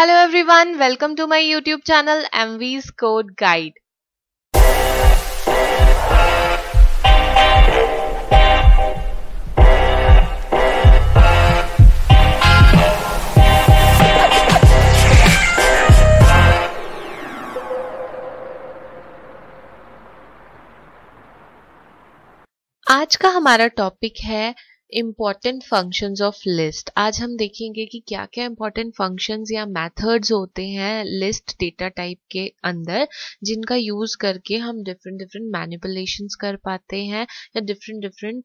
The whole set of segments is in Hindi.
Hello everyone welcome to my YouTube channel एमवीज कोड गाइड आज का हमारा टॉपिक है इम्पॉर्टेंट फंक्शंस ऑफ लिस्ट आज हम देखेंगे कि क्या क्या इम्पॉर्टेंट फंक्शंस या मेथड्स होते हैं लिस्ट डेटा टाइप के अंदर जिनका यूज करके हम डिफरेंट डिफरेंट मैनिपुलेशन कर पाते हैं या डिफरेंट डिफरेंट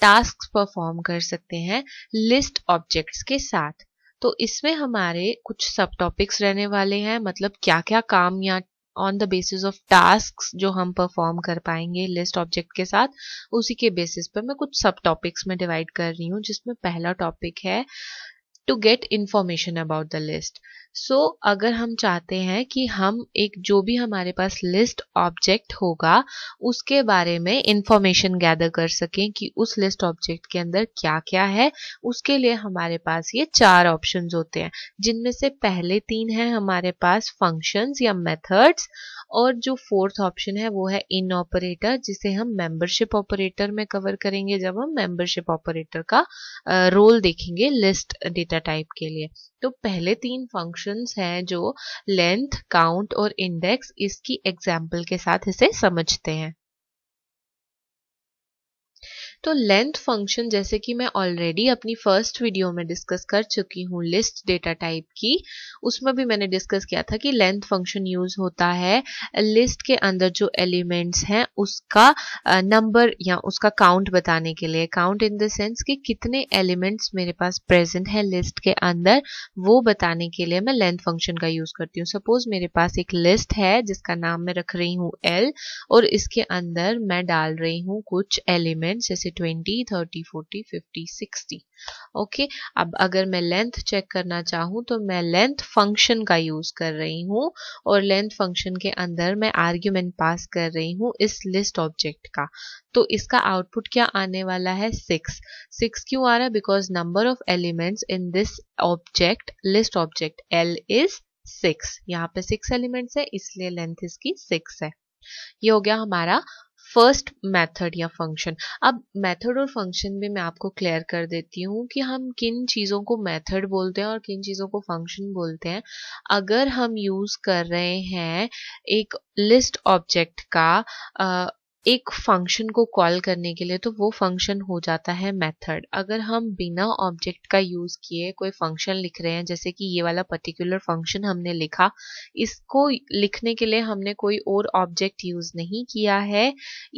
टास्क परफॉर्म कर सकते हैं लिस्ट ऑब्जेक्ट्स के साथ तो इसमें हमारे कुछ सब टॉपिक्स रहने वाले हैं मतलब क्या क्या काम या on the basis of task जो हम परफॉर्म कर पाएंगे लिस्ट ऑब्जेक्ट के साथ उसी के बेसिस पर मैं कुछ सब टॉपिक्स में डिवाइड कर रही हूँ जिसमें पहला टॉपिक है to get information about the list so so, अगर हम चाहते हैं कि हम एक जो भी हमारे पास लिस्ट ऑब्जेक्ट होगा उसके बारे में इंफॉर्मेशन गैदर कर सकें कि उस लिस्ट ऑब्जेक्ट के अंदर क्या क्या है उसके लिए हमारे पास ये चार ऑप्शन होते हैं जिनमें से पहले तीन हैं हमारे पास फंक्शंस या मेथड्स और जो फोर्थ ऑप्शन है वो है इन ऑपरेटर जिसे हम मेंबरशिप ऑपरेटर में कवर करेंगे जब हम मेंबरशिप ऑपरेटर का रोल देखेंगे लिस्ट डेटा टाइप के लिए तो पहले तीन फंक्शंस हैं जो लेंथ काउंट और इंडेक्स इसकी एग्जाम्पल के साथ इसे समझते हैं तो लेंथ फंक्शन जैसे कि मैं ऑलरेडी अपनी फर्स्ट वीडियो में डिस्कस कर चुकी हूँ लिस्ट डेटा टाइप की उसमें भी मैंने डिस्कस किया था कि लेंथ फंक्शन यूज होता है लिस्ट के अंदर जो एलिमेंट्स हैं उसका नंबर या उसका काउंट बताने के लिए काउंट इन द सेंस कि कितने एलिमेंट्स मेरे पास प्रेजेंट है लिस्ट के अंदर वो बताने के लिए मैं लेंथ फंक्शन का यूज करती हूँ सपोज मेरे पास एक लिस्ट है जिसका नाम मैं रख रही हूँ एल और इसके अंदर मैं डाल रही हूँ कुछ एलिमेंट्स जैसे twenty thirty forty fifty sixty okay अब अगर मैं लेंथ चेक करना चाहूँ तो मैं लेंथ फंक्शन का यूज़ कर रही हूँ और लेंथ फंक्शन के अंदर मैं आर्ग्यूमेंट पास कर रही हूँ इस लिस्ट ऑब्जेक्ट का तो इसका आउटपुट क्या आने वाला है सिक्स सिक्स क्यों आ रहा है because number of elements in this object list object L is six यहाँ पे सिक्स एलिमेंट्स है इसलिए लेंथ इसकी सिक्स है ये हो गया हमारा फर्स्ट मेथड या फंक्शन अब मेथड और फंक्शन में मैं आपको क्लियर कर देती हूँ कि हम किन चीज़ों को मेथड बोलते हैं और किन चीज़ों को फंक्शन बोलते हैं अगर हम यूज़ कर रहे हैं एक लिस्ट ऑब्जेक्ट का एक फंक्शन को कॉल करने के लिए तो वो फंक्शन हो जाता है मेथड अगर हम बिना ऑब्जेक्ट का यूज़ किए कोई फंक्शन लिख रहे हैं जैसे कि ये वाला पर्टिकुलर फंक्शन हमने लिखा इसको लिखने के लिए हमने कोई और ऑब्जेक्ट यूज़ नहीं किया है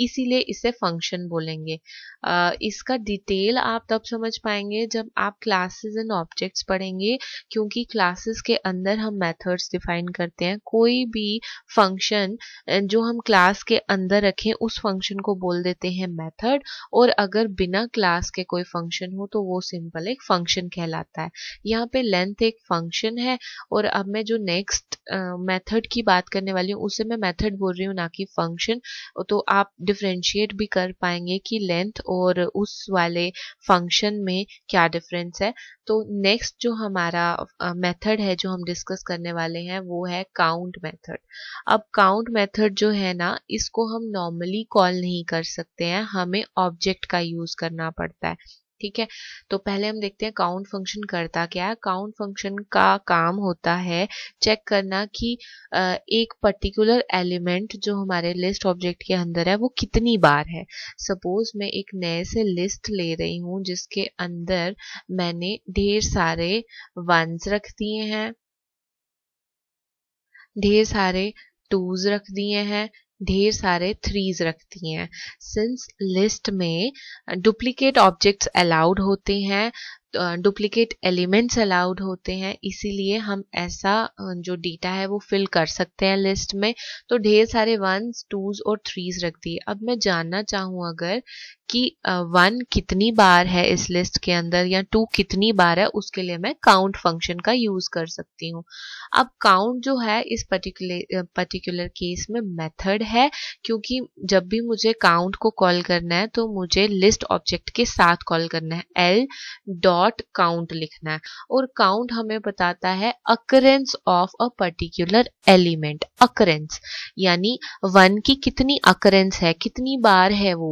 इसीलिए इसे फंक्शन बोलेंगे आ, इसका डिटेल आप तब समझ पाएंगे जब आप क्लासेस एंड ऑब्जेक्ट्स पढ़ेंगे क्योंकि क्लासेस के अंदर हम मेथड्स डिफाइन करते हैं कोई भी फंक्शन जो हम क्लास के अंदर रखें उस उस फंक्शन को बोल देते हैं मेथड और अगर बिना क्लास के कोई फंक्शन हो तो वो सिंपल एक फंक्शन कहलाता है यहाँ पे लेंथ एक फंक्शन है और अब मैं जो नेक्स्ट मेथड की बात करने वाली हूँ उसे मैं मेथड बोल रही हूँ ना कि फंक्शन तो आप डिफ्रेंशिएट भी कर पाएंगे कि लेंथ और उस वाले फंक्शन में क्या डिफरेंस है तो नेक्स्ट जो हमारा मेथड है जो हम डिस्कस करने वाले हैं वो है काउंट मेथड अब काउंट मेथड जो है ना इसको हम नॉर्मली कॉल नहीं कर सकते हैं हमें ऑब्जेक्ट का यूज करना पड़ता है ठीक है तो पहले हम देखते हैं काउंट फंक्शन करता क्या है काउंट फंक्शन का काम होता है चेक करना कि एक पर्टिकुलर एलिमेंट जो हमारे लिस्ट ऑब्जेक्ट के अंदर है वो कितनी बार है सपोज मैं एक नए से लिस्ट ले रही हूँ जिसके अंदर मैंने ढेर सारे वंस रख दिए हैं ढेर सारे टूज रख दिए हैं ढेर सारे थ्रीज रखती हैं सिंस लिस्ट में डुप्लीकेट ऑब्जेक्ट्स अलाउड होते हैं डुप्लीकेट एलिमेंट्स अलाउड होते हैं इसीलिए हम ऐसा जो डेटा है वो फिल कर सकते हैं लिस्ट में तो ढेर सारे वंस टूज और थ्रीज रख दिए अब मैं जानना चाहूँ अगर कि वन कितनी बार है इस लिस्ट के अंदर या टू कितनी बार है उसके लिए मैं काउंट फंक्शन का यूज कर सकती हूँ अब काउंट जो है इस पर्टिकुलर पर्टिकुलर केस में मेथड है क्योंकि जब भी मुझे काउंट को कॉल करना है तो मुझे लिस्ट ऑब्जेक्ट के साथ कॉल करना है एल डॉट डॉट काउंट लिखना है और काउंट हमें बताता है occurrence of a particular element occurrence यानी वन की कितनी अकरेंस है कितनी बार है वो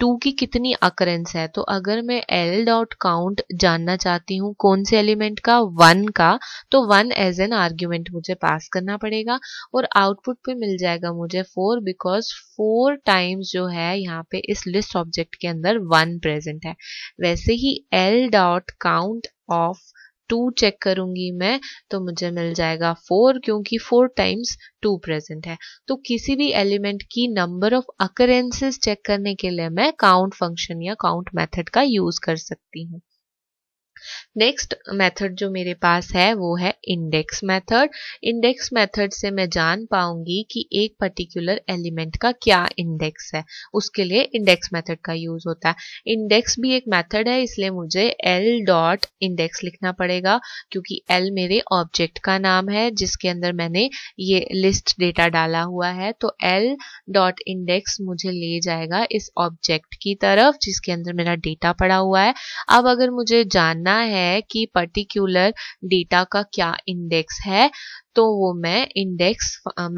टू की कितनी अकरेंस है तो अगर मैं एल डॉट काउंट जानना चाहती हूँ कौन से एलिमेंट का वन का तो वन एज एन आर्ग्यूमेंट मुझे पास करना पड़ेगा और आउटपुट पे मिल जाएगा मुझे फोर बिकॉज फोर टाइम्स जो है यहाँ पे इस लिस्ट ऑब्जेक्ट के अंदर वन प्रेजेंट है वैसे ही एल डॉट साथ काउंट ऑफ टू चेक करूंगी मैं तो मुझे मिल जाएगा फोर क्योंकि फोर टाइम्स टू प्रेजेंट है तो किसी भी एलिमेंट की नंबर ऑफ अकरेंसेस चेक करने के लिए मैं काउंट फंक्शन या काउंट मेथड का यूज कर सकती हूँ नेक्स्ट मेथड जो मेरे पास है वो है इंडेक्स मेथड इंडेक्स मेथड से मैं जान पाऊंगी कि एक पर्टिकुलर एलिमेंट का क्या इंडेक्स है उसके लिए इंडेक्स मेथड का यूज होता है इंडेक्स भी एक मेथड है इसलिए मुझे एल डॉट इंडेक्स लिखना पड़ेगा क्योंकि एल मेरे ऑब्जेक्ट का नाम है जिसके अंदर मैंने ये लिस्ट डेटा डाला हुआ है तो एल डॉट इंडेक्स मुझे ले जाएगा इस ऑब्जेक्ट की तरफ जिसके अंदर मेरा डेटा पड़ा हुआ है अब अगर मुझे जानना करना है कि पर्टिकुलर डेटा का क्या इंडेक्स है तो वो मैं इंडेक्स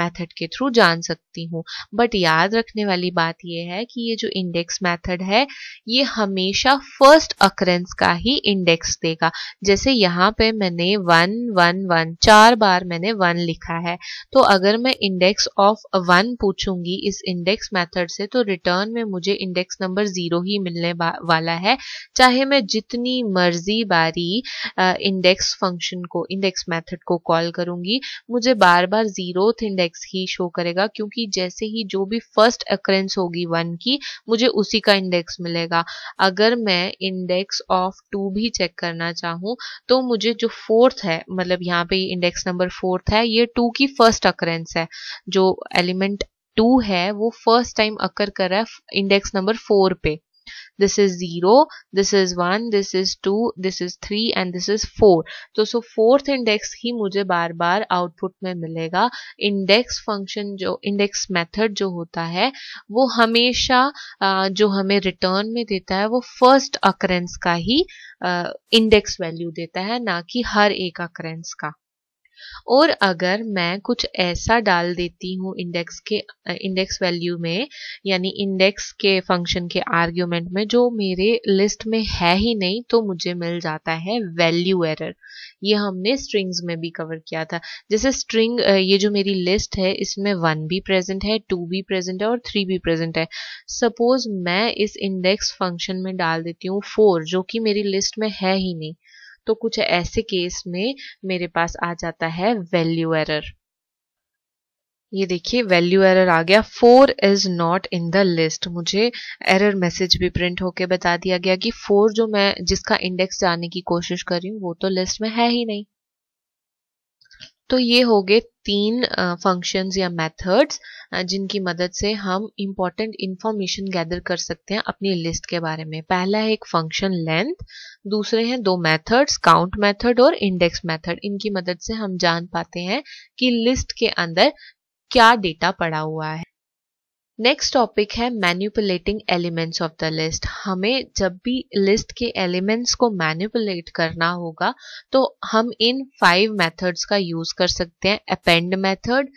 मेथड के थ्रू जान सकती हूँ बट याद रखने वाली बात ये है कि ये जो इंडेक्स मेथड है ये हमेशा फर्स्ट अक्रेंस का ही इंडेक्स देगा जैसे यहाँ पे मैंने वन वन वन चार बार मैंने वन लिखा है तो अगर मैं इंडेक्स ऑफ वन पूछूंगी इस इंडेक्स मेथड से तो रिटर्न में मुझे इंडेक्स नंबर जीरो ही मिलने वाला है चाहे मैं जितनी मर्जी बारी इंडेक्स फंक्शन को इंडेक्स मेथड को कॉल करूंगी मुझे बार बार जीरोथ इंडेक्स ही शो करेगा क्योंकि जैसे ही जो भी फर्स्ट अक्रेंस होगी वन की मुझे उसी का इंडेक्स मिलेगा अगर मैं इंडेक्स ऑफ टू भी चेक करना चाहूँ तो मुझे जो फोर्थ है मतलब यहाँ पे इंडेक्स नंबर फोर्थ है ये टू की फर्स्ट अक्रेंस है जो एलिमेंट टू है वो फर्स्ट टाइम अकर कर रहा है इंडेक्स नंबर फोर पे this is zero this is one this is two this is three and this is 4 तो सो फोर्थ इंडेक्स ही मुझे बार बार आउटपुट में मिलेगा इंडेक्स फंक्शन जो इंडेक्स मेथड जो होता है वो हमेशा जो हमें रिटर्न में देता है वो फर्स्ट अक्रेंस का ही इंडेक्स वैल्यू देता है ना कि हर एक अक्रेंस का और अगर मैं कुछ ऐसा डाल देती हूँ इंडेक्स के इंडेक्स वैल्यू में यानी इंडेक्स के फंक्शन के आर्ग्यूमेंट में जो मेरे लिस्ट में है ही नहीं तो मुझे मिल जाता है वैल्यू एरर ये हमने स्ट्रिंग्स में भी कवर किया था जैसे स्ट्रिंग ये जो मेरी लिस्ट है इसमें वन भी प्रेजेंट है टू भी प्रेजेंट है और थ्री भी प्रेजेंट है सपोज मैं इस इंडेक्स फंक्शन में डाल देती हूँ फोर जो कि मेरी लिस्ट में है ही नहीं तो कुछ ऐसे केस में मेरे पास आ जाता है वैल्यू एरर ये देखिए वैल्यू एरर आ गया four is not in the list मुझे एरर मैसेज भी प्रिंट होके बता दिया गया कि फोर जो मैं जिसका इंडेक्स जानने की कोशिश कर रही हूँ वो तो लिस्ट में है ही नहीं तो ये हो गए तीन फंक्शंस या मेथड्स जिनकी मदद से हम इम्पॉर्टेंट इन्फॉर्मेशन गैदर कर सकते हैं अपनी लिस्ट के बारे में पहला है एक फंक्शन लेंथ दूसरे हैं दो मेथड्स काउंट मेथड और इंडेक्स मेथड इनकी मदद से हम जान पाते हैं कि लिस्ट के अंदर क्या डेटा पड़ा हुआ है नेक्स्ट टॉपिक है manipulating elements of the list हमें जब भी लिस्ट के एलिमेंट्स को मैन्युपुलेट करना होगा तो हम इन फाइव मेथड्स का यूज कर सकते हैं append method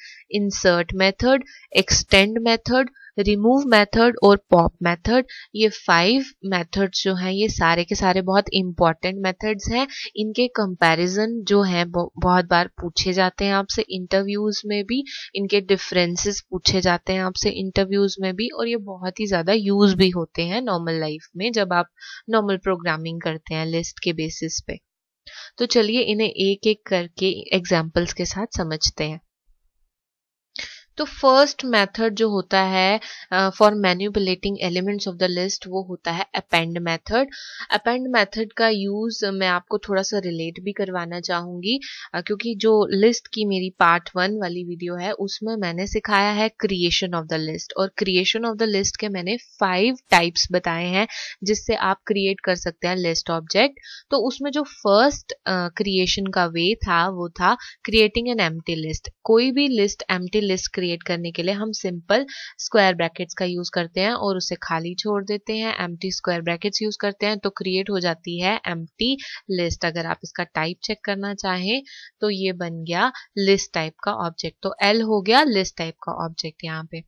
insert method extend method remove method और पॉप मेथड ये फाइव मेथड्स जो हैं ये सारे के सारे बहुत इंपॉर्टेंट मेथड्स हैं इनके कंपैरिजन जो हैं बहुत बार पूछे जाते हैं आपसे इंटरव्यूज में भी इनके डिफरेंसेस पूछे जाते हैं आपसे इंटरव्यूज में भी और ये बहुत ही ज़्यादा यूज भी होते हैं नॉर्मल लाइफ में जब आप नॉर्मल प्रोग्रामिंग करते हैं लिस्ट के बेसिस पे तो चलिए इन्हें एक एक करके एग्जाम्पल्स के साथ समझते हैं तो फर्स्ट मेथड जो होता है for manipulating elements of the list वो होता है अपेंड मेथड अपेंड मेथड का यूज़ मैं आपको थोड़ा सा रिलेट भी करवाना चाहूंगी uh, क्योंकि जो लिस्ट की मेरी पार्ट वन वाली वीडियो है उसमें मैंने सिखाया है क्रिएशन ऑफ द लिस्ट और क्रिएशन ऑफ द लिस्ट के मैंने फाइव टाइप्स बताए हैं जिससे आप क्रिएट कर सकते हैं लिस्ट ऑब्जेक्ट तो उसमें जो फर्स्ट क्रिएशन uh, का वे था वो था क्रिएटिंग एन एम लिस्ट कोई भी लिस्ट एम लिस्ट क्रिएट क्रिएट करने के लिए हम सिंपल स्क्वायर ब्रैकेट्स का यूज़ करते हैं और उसे खाली छोड़ देते हैं एम स्क्वायर ब्रैकेट्स यूज़ करते हैं तो क्रिएट हो जाती है एम लिस्ट अगर आप इसका टाइप चेक करना चाहें तो ये बन गया लिस्ट टाइप का ऑब्जेक्ट तो एल हो गया लिस्ट टाइप का ऑब्जेक्ट यहाँ पे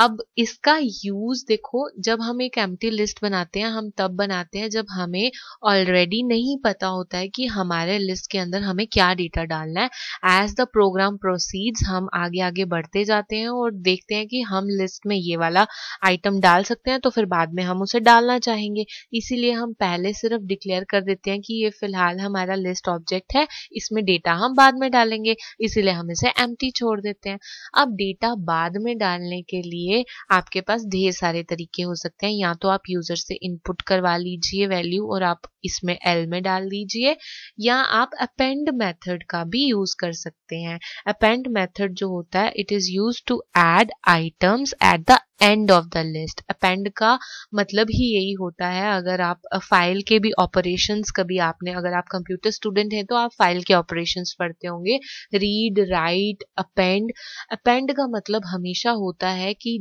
अब इसका यूज देखो जब हम एक एम्प्टी लिस्ट बनाते हैं हम तब बनाते हैं जब हमें ऑलरेडी नहीं पता होता है कि हमारे लिस्ट के अंदर हमें क्या डेटा डालना है एज द प्रोग्राम प्रोसीड्स हम आगे आगे बढ़ते जाते हैं और देखते हैं कि हम लिस्ट में ये वाला आइटम डाल सकते हैं तो फिर बाद में हम उसे डालना चाहेंगे इसीलिए हम पहले सिर्फ डिक्लेयर कर देते हैं कि ये फिलहाल हमारा लिस्ट ऑब्जेक्ट है इसमें डेटा हम बाद में डालेंगे इसीलिए हम इसे एम छोड़ देते हैं अब डेटा बाद में डालने के लिए आपके पास ढेर सारे तरीके हो सकते हैं या तो आप यूजर से इनपुट करवा लीजिए वैल्यू और आप इसमें एल में डाल दीजिए या आप अपेंड मेथड का भी यूज कर सकते हैं अपेंड मेथड जो होता है it is used to add items at the end of the list append का मतलब ही यही होता है अगर आप फाइल के भी ऑपरेशन कभी आपने अगर आप कंप्यूटर स्टूडेंट हैं तो आप फाइल के ऑपरेशन पढ़ते होंगे रीड राइट अपेंड अपेंड का मतलब हमेशा होता है होता है कि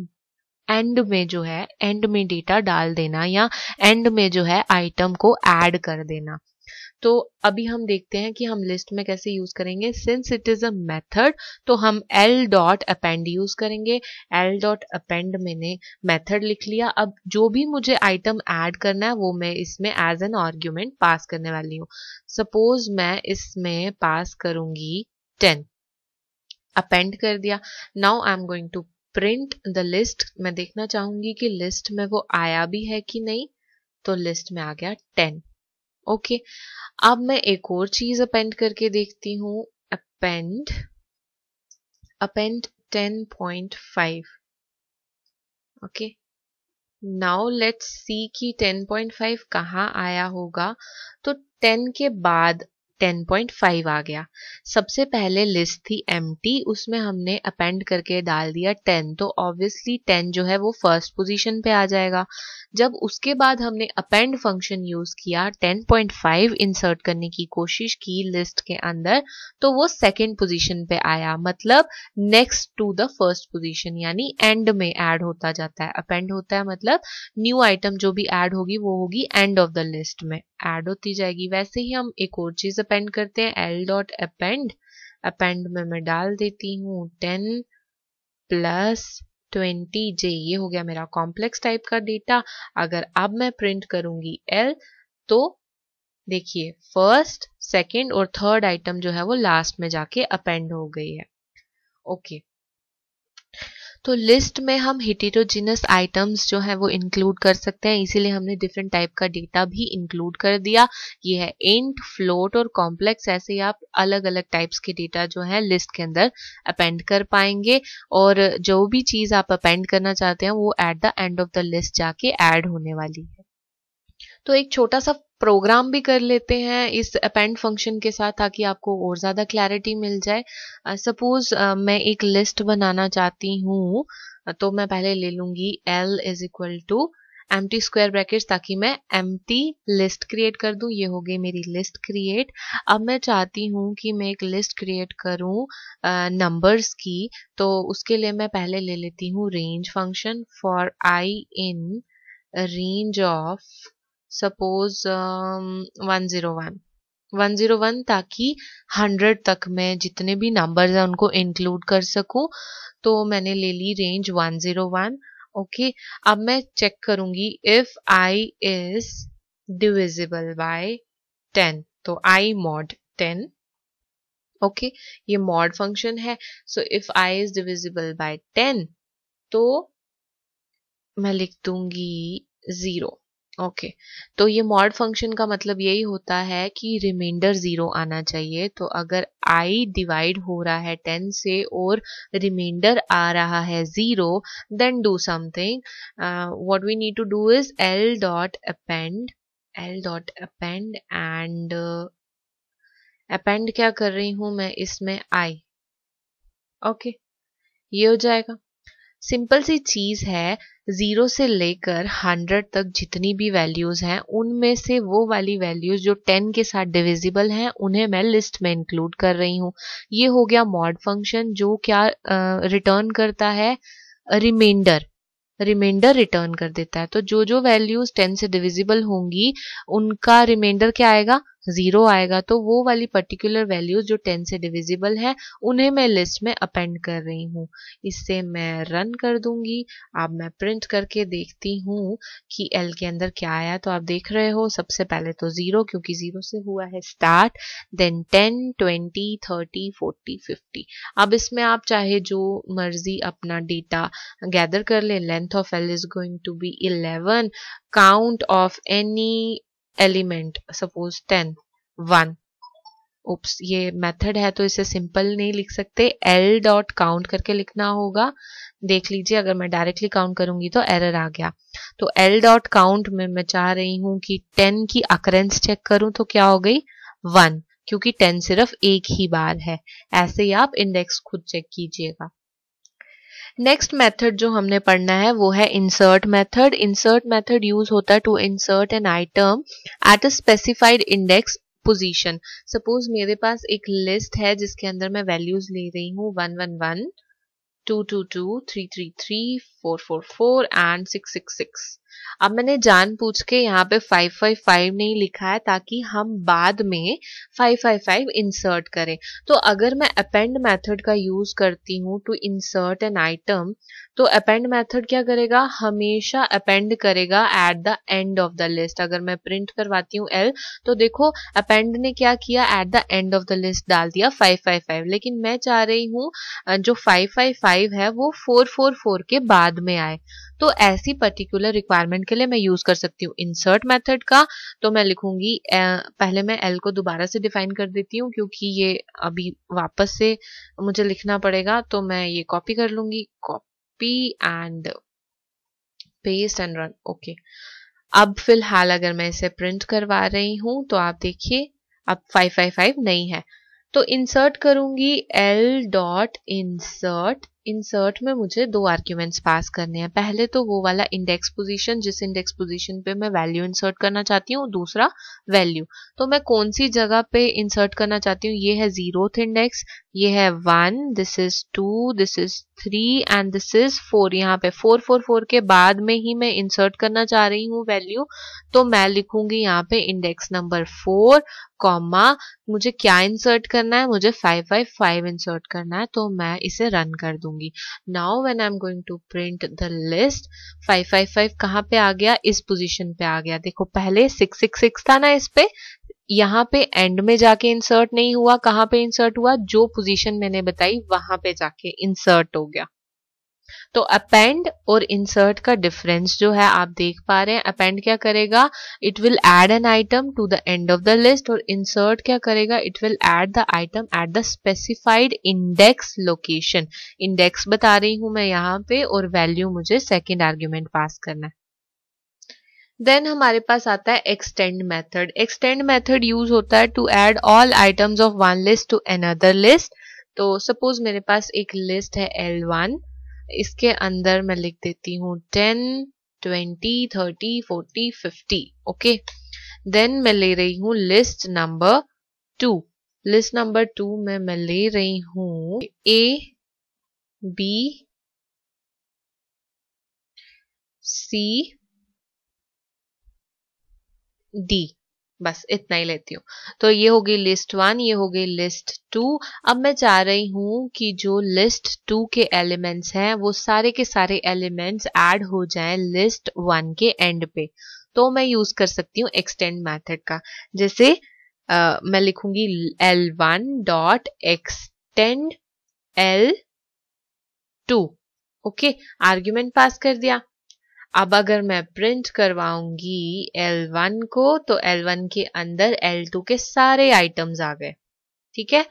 एंड में जो है एंड में डेटा डाल देना या एंड में जो है आइटम को एड कर देना तो अभी हम देखते हैं कि हम लिस्ट में कैसे यूज करेंगे since it is a method तो हम एल डॉट अपेंड यूज करेंगे एल डॉट अपेंड मैंने मेथड लिख लिया अब जो भी मुझे आइटम ऐड करना है वो मैं इसमें एज एन आर्ग्यूमेंट पास करने वाली हूँ सपोज मैं इसमें पास करूंगी टेन अपेंड कर दिया now I am going to print the list मैं देखना चाहूंगी कि लिस्ट में वो आया भी है कि नहीं तो लिस्ट में आ गया टेन ओके okay. अब मैं एक और चीज अपेंड करके देखती हूं append append ten point five okay now let's see कि फाइव कहाँ आया होगा तो टेन के बाद 10.5 आ गया सबसे पहले लिस्ट थी एम उसमें हमने अपेंड करके डाल दिया 10 तो ऑब्वियसली 10 जो है वो फर्स्ट पोजीशन पे आ जाएगा जब उसके बाद हमने अपेंड फंक्शन यूज किया 10.5 इंसर्ट करने की कोशिश की लिस्ट के अंदर तो वो सेकेंड पोजीशन पे आया मतलब next to the first position यानी एंड में एड होता जाता है अपेंड होता है मतलब न्यू आइटम जो भी एड होगी वो होगी एंड ऑफ द लिस्ट में ऐड होती जाएगी वैसे ही हम एक और चीज अपेंड करते हैं एल डॉट अपेंड अपेंड में मैं डाल देती हूँ टेन प्लस ट्वेंटी जे ये हो गया मेरा कॉम्प्लेक्स टाइप का डेटा अगर अब मैं प्रिंट करूंगी एल तो देखिए फर्स्ट सेकेंड और थर्ड आइटम जो है वो लास्ट में जाके अपेंड हो गई है ओके okay. तो लिस्ट में हम हिटेरोजिनस आइटम्स जो हैं वो इंक्लूड कर सकते हैं इसीलिए हमने डिफरेंट टाइप का डेटा भी इंक्लूड कर दिया ये है इंट फ्लोट और कॉम्प्लेक्स ऐसे ही आप अलग अलग टाइप्स के डेटा जो है लिस्ट के अंदर अपेंड कर पाएंगे और जो भी चीज़ आप अपेंड करना चाहते हैं वो at the end of the list जाके ऐड होने वाली है तो एक छोटा सा प्रोग्राम भी कर लेते हैं इस अपेंड फंक्शन के साथ ताकि आपको और ज़्यादा क्लैरिटी मिल जाए सपोज uh, uh, मैं एक लिस्ट बनाना चाहती हूँ uh, तो मैं पहले ले लूँगी L is equal to empty square bracket ताकि मैं एम टी लिस्ट क्रिएट कर दूं ये हो गई मेरी लिस्ट क्रिएट अब मैं चाहती हूँ कि मैं एक लिस्ट क्रिएट करूँ नंबर्स uh, की तो उसके लिए मैं पहले ले लेती हूँ range function for i in range of suppose one zero one one zero one ताकि हंड्रेड तक मैं जितने भी नंबर्स हैं उनको इंक्लूड कर सकूं तो मैंने ले ली range one zero one okay अब मैं चेक करूंगी if i is divisible by ten तो आई मॉड टेन ओके ये मॉड फंक्शन है so if i is divisible by ten तो मैं लिख दूंगी जीरो ओके okay. तो ये मॉड फंक्शन का मतलब यही होता है कि रिमाइंडर ज़ीरो आना चाहिए तो अगर आई डिवाइड हो रहा है टेन से और रिमाइंडर आ रहा है zero then do something what we need to do is L dot append L dot append and append क्या कर रही हूं मैं इसमें आई ओके okay. ये हो जाएगा सिंपल सी चीज़ है ज़ीरो से लेकर हंड्रेड तक जितनी भी वैल्यूज़ हैं उनमें से वो वाली वैल्यूज़ जो टेन के साथ डिविजिबल हैं उन्हें मैं लिस्ट में इंक्लूड कर रही हूँ ये हो गया मॉड फंक्शन जो क्या रिटर्न uh, करता है रिमाइंडर रिमाइंडर रिटर्न कर देता है तो जो जो वैल्यूज टेन से डिविजिबल होंगी उनका रिमाइंडर क्या आएगा जीरो आएगा तो वो वाली पर्टिकुलर वैल्यूज जो टेन से डिविजिबल है उन्हें मैं लिस्ट में अपेंड कर रही हूँ इससे मैं रन कर दूंगी अब मैं प्रिंट करके देखती हूँ कि एल के अंदर क्या आया तो आप देख रहे हो सबसे पहले तो जीरो क्योंकि जीरो से हुआ है start then ten twenty thirty forty fifty अब इसमें आप चाहे जो मर्जी अपना डेटा गैदर कर length of L is going to be eleven count of any element suppose ten one oops ये मेथड है तो इसे सिंपल नहीं लिख सकते एल डॉट काउंट करके लिखना होगा देख लीजिए अगर मैं डायरेक्टली काउंट करूंगी तो एरर आ गया तो एल डॉट काउंट में मैं चाह रही हूं कि टेन की अकरेंस चेक करूं तो क्या हो गई वन क्योंकि टेन सिर्फ एक ही बार है ऐसे ही आप इंडेक्स खुद चेक कीजिएगा नेक्स्ट मेथड जो हमने पढ़ना है वो है insert method insert method use होता है to insert an item at a specified index position suppose मेरे पास एक लिस्ट है जिसके अंदर मैं वैल्यूज ले रही हूँ one one one two two two three three three 444 and 666 अब मैंने जान पूछ के यहाँ पे 555 नहीं लिखा है ताकि हम बाद में 555 इंसर्ट करें तो अगर मैं अपेंड मेथड का यूज करती हूँ टू इंसर्ट एन आइटम तो अपेंड मेथड क्या करेगा हमेशा अपेंड करेगा at the end of the list अगर मैं प्रिंट करवाती हूँ एल तो देखो अपेंड ने क्या किया at the end of the list डाल दिया 555 लेकिन मैं चाह रही हूँ जो 555 है वो 444 के बाद बाद में आए तो ऐसी पर्टिकुलर रिक्वायरमेंट के लिए मैं यूज कर सकती हूँ इंसर्ट मेथड का तो मैं लिखूंगी पहले मैं एल को दोबारा से डिफाइन कर देती हूँ क्योंकि ये अभी वापस से मुझे लिखना पड़ेगा तो मैं ये कॉपी कर लूंगी copy and paste and run okay अब फिलहाल अगर मैं इसे प्रिंट करवा रही हूँ तो आप देखिए अब 555 नहीं है तो इंसर्ट करूंगी एल डॉट इंसर्ट इंसर्ट में मुझे दो आर्ग्यूमेंट्स पास करने हैं पहले तो वो वाला इंडेक्स पोजीशन जिस इंडेक्स पोजीशन पे मैं वैल्यू इंसर्ट करना चाहती हूँ दूसरा वैल्यू तो मैं कौन सी जगह पे इंसर्ट करना चाहती हूँ ये है जीरोथ इंडेक्स ये है one this is two this is three and this is four यहाँ पे फोर फोर फोर के बाद में ही मैं इंसर्ट करना चाह रही हूँ वैल्यू तो मैं लिखूंगी यहाँ पे इंडेक्स नंबर फोर कॉमा मुझे क्या इंसर्ट करना है मुझे फाइव फाइव फाइव इंसर्ट करना है तो मैं इसे रन कर दूंगी now when I am going to print the list five five five कहाँ पे आ गया इस पोजीशन पे आ गया देखो पहले सिक्स सिक्स सिक्स था ना इस पे यहाँ पे एंड में जाके इंसर्ट नहीं हुआ कहाँ पे इंसर्ट हुआ जो पोजीशन मैंने बताई वहां पे जाके इंसर्ट हो गया तो अपेंड और इंसर्ट का डिफरेंस जो है आप देख पा रहे हैं अपेंड क्या करेगा it will add an item to the end of the list और इंसर्ट क्या करेगा it will add the item at the specified index location index बता रही हूं मैं यहाँ पे और वैल्यू मुझे सेकेंड आर्ग्यूमेंट पास करना है देन हमारे पास आता है extend method extend method use होता है to add all items of one list to another list तो सपोज मेरे पास एक लिस्ट है एल वन इसके अंदर मैं लिख देती हूँ ten twenty thirty forty fifty okay then मैं ले रही हूँ list number two list number two में मैं ले रही हूँ ए बी सी डी बस इतना ही लेती हूँ तो ये हो गई लिस्ट वन ये हो गई लिस्ट टू अब मैं चाह रही हूँ कि जो लिस्ट टू के एलिमेंट्स हैं वो सारे के सारे एलिमेंट्स ऐड हो जाएं लिस्ट वन के एंड पे तो मैं यूज कर सकती हूँ एक्सटेंड मेथड का जैसे आ, मैं लिखूंगी L one dot extend L two okay argument pass कर दिया अब अगर मैं प्रिंट करवाऊंगी L1 को तो L1 के अंदर L2 के सारे आइटम्स आ गए ठीक है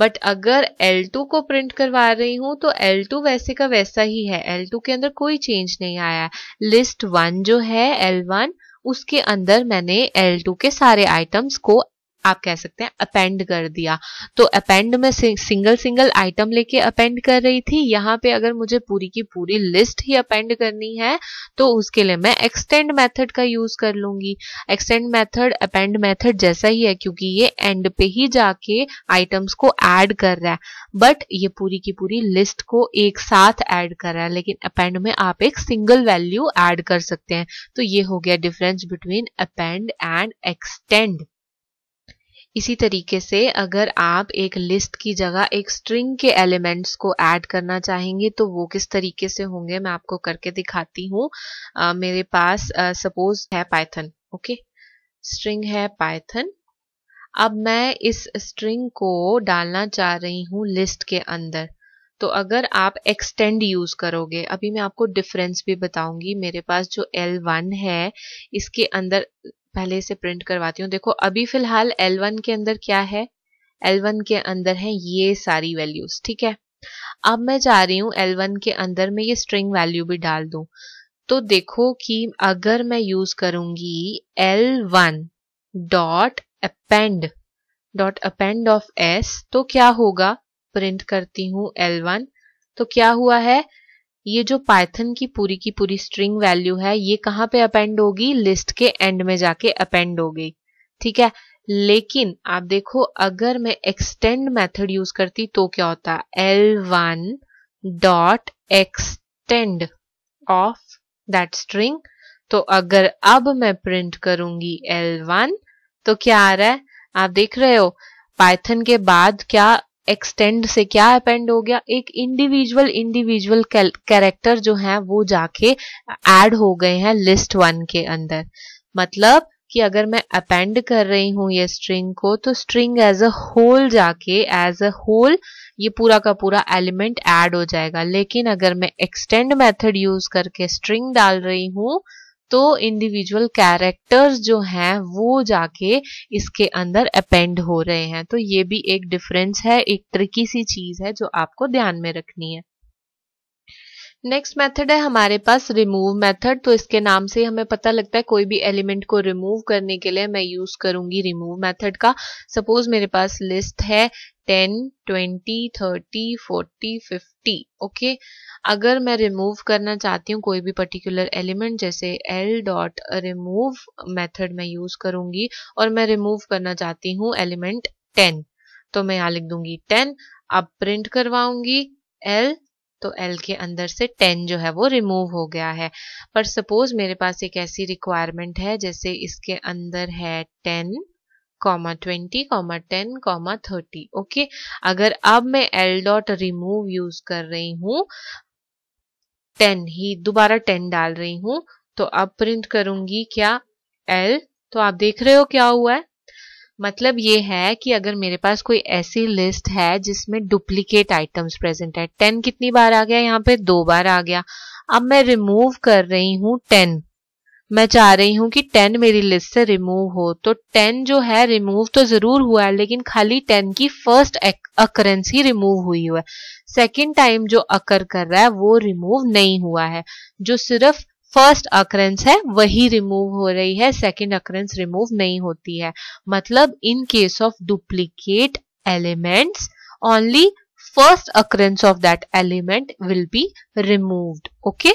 बट अगर L2 को प्रिंट करवा रही हूं तो L2 वैसे का वैसा ही है L2 के अंदर कोई चेंज नहीं आया लिस्ट वन जो है L1 उसके अंदर मैंने L2 के सारे आइटम्स को आप कह सकते हैं अपेंड कर दिया तो अपेंड में सिंगल सिंगल आइटम लेके अपेंड कर रही थी यहाँ पे अगर मुझे पूरी की पूरी लिस्ट ही अपेंड करनी है तो उसके लिए मैं एक्सटेंड मेथड का यूज कर लूंगी एक्सटेंड मेथड अपेंड मेथड जैसा ही है क्योंकि ये एंड पे ही जाके आइटम्स को ऐड कर रहा है बट ये पूरी की पूरी लिस्ट को एक साथ ऐड कर रहा है लेकिन अपेंड में आप एक सिंगल वैल्यू एड कर सकते हैं तो ये हो गया difference between append and extend इसी तरीके से अगर आप एक लिस्ट की जगह एक स्ट्रिंग के एलिमेंट्स को ऐड करना चाहेंगे तो वो किस तरीके से होंगे मैं आपको करके दिखाती हूँ मेरे पास सपोज है पाइथन ओके स्ट्रिंग है पाइथन अब मैं इस स्ट्रिंग को डालना चाह रही हूँ लिस्ट के अंदर तो अगर आप एक्सटेंड यूज करोगे अभी मैं आपको डिफरेंस भी बताऊंगी मेरे पास जो L1 है इसके अंदर पहले इसे प्रिंट करवाती हूँ देखो अभी फिलहाल L1 के अंदर क्या है L1 के अंदर है ये सारी वैल्यूज ठीक है अब मैं जा रही हूँ L1 के अंदर मैं ये स्ट्रिंग वैल्यू भी डाल दू तो देखो कि अगर मैं यूज करूंगी L1 dot append dot append of S तो क्या होगा प्रिंट करती हूँ L1 तो क्या हुआ है ये जो पाइथन की पूरी की पूरी स्ट्रिंग वैल्यू है ये कहाँ पे अपेंड होगी लिस्ट के एंड में जाके अपेंड हो गई ठीक है लेकिन आप देखो अगर मैं एक्सटेंड मेथड यूज करती तो क्या होता L one dot extend of that string तो अगर अब मैं प्रिंट करूंगी एल वन तो क्या आ रहा है आप देख रहे हो पाइथन के बाद क्या एक्सटेंड से क्या अपेंड हो गया एक इंडिविजुअल इंडिविजुअल कैरेक्टर जो है वो जाके एड हो गए हैं लिस्ट वन के अंदर मतलब कि अगर मैं अपेंड कर रही हूं ये स्ट्रिंग को तो स्ट्रिंग एज अ होल जाके एज अ होल ये पूरा का पूरा एलिमेंट एड हो जाएगा लेकिन अगर मैं एक्सटेंड मेथड यूज करके स्ट्रिंग डाल रही हूँ तो इंडिविजुअल कैरेक्टर्स जो हैं वो जाके इसके अंदर अपेंड हो रहे हैं तो ये भी एक डिफरेंस है एक ट्रिकी सी चीज है जो आपको ध्यान में रखनी है नेक्स्ट मेथड है हमारे पास रिमूव मेथड तो इसके नाम से हमें पता लगता है कोई भी एलिमेंट को रिमूव करने के लिए मैं यूज करूंगी रिमूव मेथड का सपोज मेरे पास लिस्ट है ten twenty thirty forty fifty okay अगर मैं रिमूव करना चाहती हूँ कोई भी पर्टिकुलर एलिमेंट जैसे एल डॉट रिमूव मेथड मैं यूज करूंगी और मैं रिमूव करना चाहती हूँ एलिमेंट टेन तो मैं यहाँ लिख दूंगी टेन अब प्रिंट करवाऊंगी एल तो एल के अंदर से टेन जो है वो रिमूव हो गया है पर सपोज मेरे पास एक ऐसी रिक्वायरमेंट है जैसे इसके अंदर है ten comma twenty comma ten comma thirty okay अगर अब मैं एल डॉट रिमूव यूज कर रही हूँ टेन ही दोबारा टेन डाल रही हूँ तो अब प्रिंट करूंगी क्या एल तो आप देख रहे हो क्या हुआ है मतलब ये है कि अगर मेरे पास कोई ऐसी लिस्ट है जिसमें डुप्लीकेट आइटम्स प्रेजेंट है टेन कितनी बार आ गया यहाँ पे दो बार आ गया अब मैं रिमूव कर रही हूँ टेन मैं चाह रही हूँ कि टेन मेरी लिस्ट से रिमूव हो तो टेन जो है रिमूव तो जरूर हुआ है लेकिन खाली टेन की फर्स्ट अकरेंस ही रिमूव हुई हुआ है सेकेंड टाइम जो अकर कर रहा है वो रिमूव नहीं हुआ है जो सिर्फ फर्स्ट अक्रेंस है वही रिमूव हो रही है सेकेंड अक्रेंस रिमूव नहीं होती है मतलब in case of duplicate elements only first occurrence of that element will be removed okay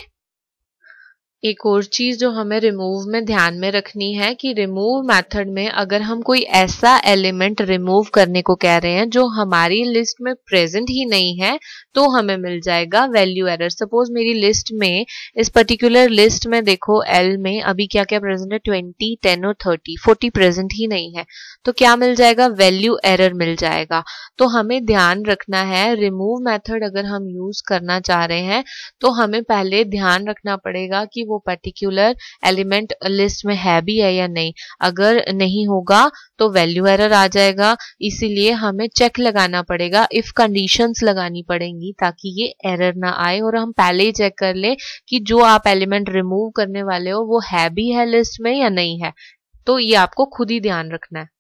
एक और चीज़ जो हमें रिमूव में ध्यान में रखनी है कि रिमूव मेथड में अगर हम कोई ऐसा एलिमेंट रिमूव करने को कह रहे हैं जो हमारी लिस्ट में प्रेजेंट ही नहीं है तो हमें मिल जाएगा वैल्यू एरर सपोज मेरी लिस्ट में इस पर्टिकुलर लिस्ट में देखो एल में अभी क्या क्या प्रेजेंट है ट्वेंटी टेन और थर्टी फोर्टी प्रेजेंट ही नहीं है तो क्या मिल जाएगा वैल्यू एरर मिल जाएगा तो हमें ध्यान रखना है रिमूव मैथड अगर हम यूज करना चाह रहे हैं तो हमें पहले ध्यान रखना पड़ेगा कि वो पर्टिकुलर एलिमेंट लिस्ट में है भी है या नहीं अगर नहीं होगा तो वैल्यू एरर आ जाएगा इसीलिए हमें चेक लगाना पड़ेगा इफ कंडीशंस लगानी पड़ेंगी ताकि ये एरर ना आए और हम पहले ही चेक कर ले कि जो आप एलिमेंट रिमूव करने वाले हो वो है भी है लिस्ट में या नहीं है तो ये आपको खुद ही ध्यान रखना है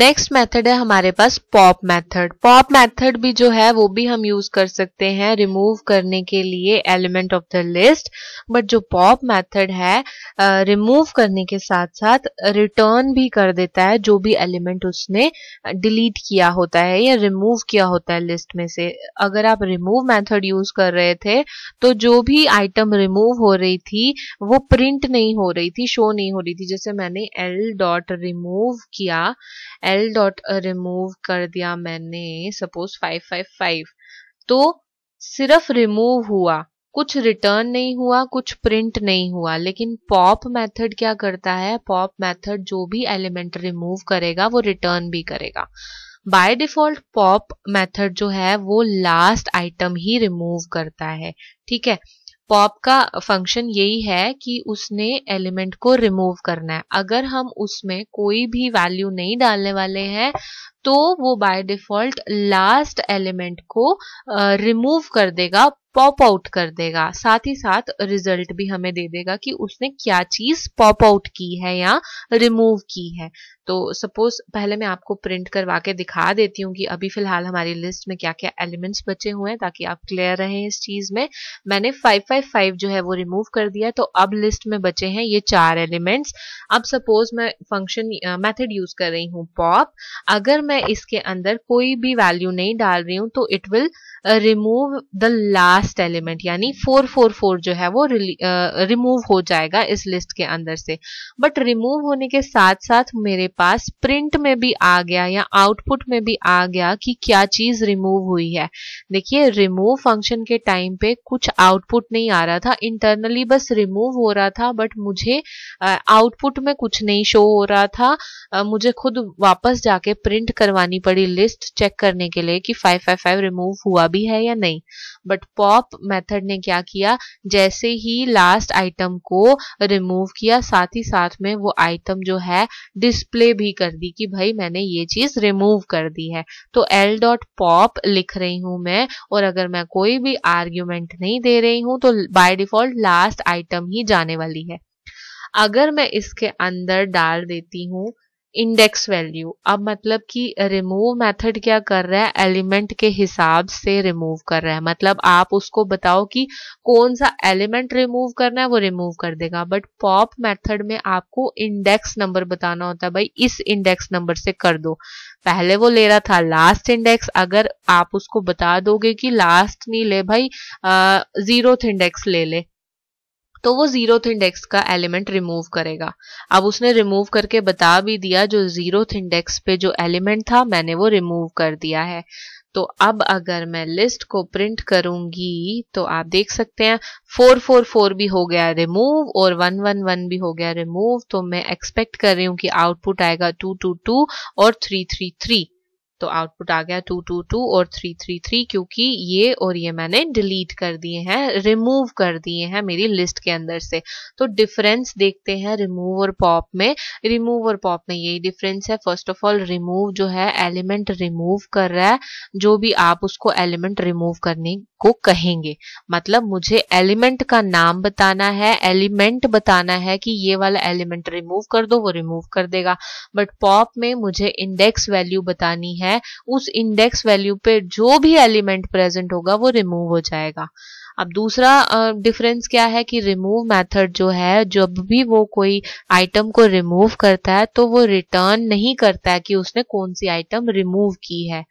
नेक्स्ट मेथड है हमारे पास पॉप मेथड पॉप मेथड भी जो है वो भी हम यूज कर सकते हैं रिमूव करने के लिए element of the list but जो पॉप मेथड है रिमूव uh, करने के साथ साथ रिटर्न भी कर देता है जो भी एलिमेंट उसने डिलीट किया होता है या रिमूव किया होता है लिस्ट में से अगर आप रिमूव मेथड यूज कर रहे थे तो जो भी आइटम रिमूव हो रही थी वो प्रिंट नहीं हो रही थी शो नहीं हो रही थी जैसे मैंने एल डॉट रिमूव किया एल डॉट रिमूव कर दिया मैंने सपोज फाइव फाइव फाइव तो सिर्फ रिमूव हुआ कुछ रिटर्न नहीं हुआ कुछ प्रिंट नहीं हुआ लेकिन पॉप मेथड क्या करता है पॉप मेथड जो भी एलिमेंट रिमूव करेगा वो रिटर्न भी करेगा बाय डिफॉल्ट पॉप मेथड जो है वो लास्ट आइटम ही रिमूव करता है ठीक है पॉप का फंक्शन यही है कि उसने एलिमेंट को रिमूव करना है अगर हम उसमें कोई भी वैल्यू नहीं डालने वाले हैं तो वो बाय डिफॉल्ट लास्ट एलिमेंट को रिमूव कर देगा पॉप आउट कर देगा साथ ही साथ रिजल्ट भी हमें दे देगा कि उसने क्या चीज पॉप आउट की है या रिमूव की है तो सपोज पहले मैं आपको प्रिंट करवा के दिखा देती हूँ कि अभी फिलहाल हमारी लिस्ट में क्या क्या एलिमेंट्स बचे हुए हैं ताकि आप क्लियर रहें इस चीज में मैंने 555 जो है वो रिमूव कर दिया तो अब लिस्ट में बचे हैं ये चार एलिमेंट्स अब सपोज मैं फंक्शन मेथड यूज कर रही हूँ पॉप अगर मैं मैं इसके अंदर कोई भी वैल्यू नहीं डाल रही हूँ तो it will remove the last element यानी फोर फोर फोर जो है वो रिमूव uh, हो जाएगा इस लिस्ट के अंदर से बट रिमूव होने के साथ साथ मेरे पास प्रिंट में भी आ गया या आउटपुट में भी आ गया कि क्या चीज रिमूव हुई है देखिए रिमूव फंक्शन के टाइम पे कुछ आउटपुट नहीं आ रहा था इंटरनली बस रिमूव हो रहा था बट मुझे आउटपुट uh, में कुछ नहीं शो हो रहा था uh, मुझे खुद वापस जाके प्रिंट करवानी पड़ी लिस्ट चेक करने के लिए कि फाइव फाइव फाइव रिमूव हुआ अभी है या नहीं बट पॉप मेथड ने क्या किया जैसे ही लास्ट आइटम को रिमूव किया साथ ही साथ में वो आइटम जो है डिस्प्ले भी कर दी कि भाई मैंने ये चीज रिमूव कर दी है तो एल डॉट पॉप लिख रही हूं मैं और अगर मैं कोई भी आर्ग्यूमेंट नहीं दे रही हूं तो बाय डिफॉल्ट लास्ट आइटम ही जाने वाली है अगर मैं इसके अंदर डाल देती हूँ इंडेक्स वैल्यू अब मतलब कि रिमूव मेथड क्या कर रहा है एलिमेंट के हिसाब से रिमूव कर रहा है मतलब आप उसको बताओ कि कौन सा एलिमेंट रिमूव करना है वो रिमूव कर देगा बट पॉप मेथड में आपको इंडेक्स नंबर बताना होता है भाई इस इंडेक्स नंबर से कर दो पहले वो ले रहा था लास्ट इंडेक्स अगर आप उसको बता दोगे कि लास्ट नहीं ले भाई जीरो इंडेक्स ले ले तो वो जीरोथ इंडेक्स का एलिमेंट रिमूव करेगा अब उसने रिमूव करके बता भी दिया जो जीरोथ इंडेक्स पे जो एलिमेंट था मैंने वो रिमूव कर दिया है तो अब अगर मैं लिस्ट को प्रिंट करूंगी तो आप देख सकते हैं फोर फोर फोर भी हो गया रिमूव और वन वन वन भी हो गया रिमूव तो मैं एक्सपेक्ट कर रही हूँ कि आउटपुट आएगा टू टू टू और थ्री थ्री थ्री तो आउटपुट आ गया टू टू टू और थ्री थ्री थ्री क्योंकि ये और ये मैंने डिलीट कर दिए हैं रिमूव कर दिए हैं मेरी लिस्ट के अंदर से तो डिफरेंस देखते हैं रिमूव और पॉप में रिमूव और पॉप में यही डिफरेंस है फर्स्ट ऑफ ऑल रिमूव जो है एलिमेंट रिमूव कर रहा है जो भी आप उसको एलिमेंट रिमूव करने को कहेंगे मतलब मुझे एलिमेंट का नाम बताना है एलिमेंट बताना है कि ये वाला एलिमेंट रिमूव कर दो वो रिमूव कर देगा बट पॉप में मुझे इंडेक्स वैल्यू बतानी है है उस इंडेक्स वैल्यू पे जो भी एलिमेंट प्रेजेंट होगा वो रिमूव हो जाएगा अब दूसरा डिफरेंस uh, क्या है कि रिमूव मेथड जो है जब भी वो कोई आइटम को रिमूव करता है तो वो रिटर्न नहीं करता है कि उसने कौन सी आइटम रिमूव की है